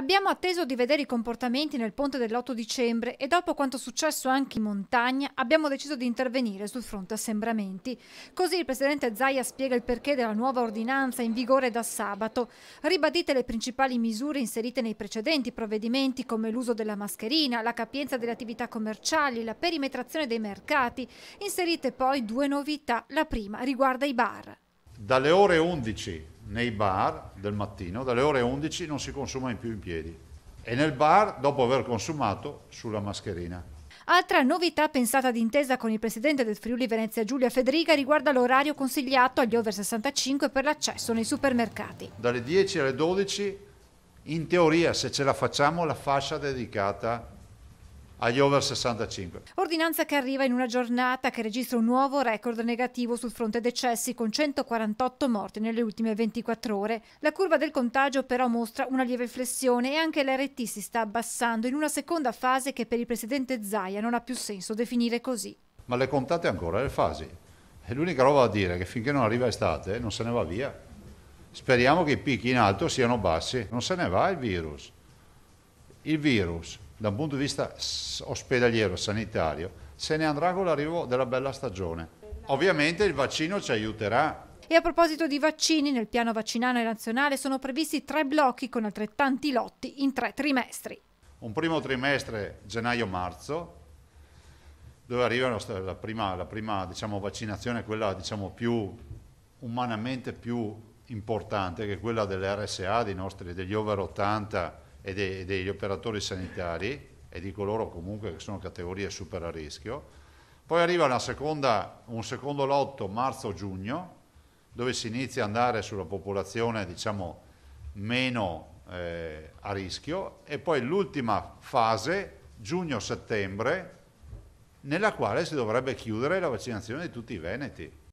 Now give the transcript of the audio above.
Abbiamo atteso di vedere i comportamenti nel ponte dell'8 dicembre e dopo quanto successo anche in montagna abbiamo deciso di intervenire sul fronte assembramenti. Così il presidente Zaia spiega il perché della nuova ordinanza in vigore da sabato. Ribadite le principali misure inserite nei precedenti provvedimenti come l'uso della mascherina, la capienza delle attività commerciali, la perimetrazione dei mercati. Inserite poi due novità. La prima riguarda i bar. Dalle ore 11 nei bar del mattino, dalle ore 11 non si consuma in più in piedi e nel bar dopo aver consumato sulla mascherina. Altra novità pensata d'intesa con il presidente del Friuli Venezia Giulia Federica riguarda l'orario consigliato agli over 65 per l'accesso nei supermercati. Dalle 10 alle 12 in teoria se ce la facciamo la fascia dedicata agli over 65. Ordinanza che arriva in una giornata che registra un nuovo record negativo sul fronte decessi con 148 morti nelle ultime 24 ore. La curva del contagio però mostra una lieve flessione e anche l'RT si sta abbassando in una seconda fase che per il presidente Zaia non ha più senso definire così. Ma le contate ancora le fasi. E l'unica roba da dire è che finché non arriva estate non se ne va via. Speriamo che i picchi in alto siano bassi. Non se ne va il virus. Il virus da un punto di vista ospedaliero, sanitario, se ne andrà con l'arrivo della bella stagione. Ovviamente il vaccino ci aiuterà. E a proposito di vaccini, nel piano vaccinale nazionale sono previsti tre blocchi con altrettanti lotti in tre trimestri. Un primo trimestre gennaio-marzo, dove arriva la prima, la prima diciamo, vaccinazione, quella diciamo, più umanamente più importante, che è quella dell'RSA, degli over 80 e dei, degli operatori sanitari e di coloro comunque che sono categorie super a rischio. Poi arriva seconda, un secondo lotto marzo-giugno, dove si inizia ad andare sulla popolazione diciamo, meno eh, a rischio, e poi l'ultima fase, giugno-settembre, nella quale si dovrebbe chiudere la vaccinazione di tutti i veneti.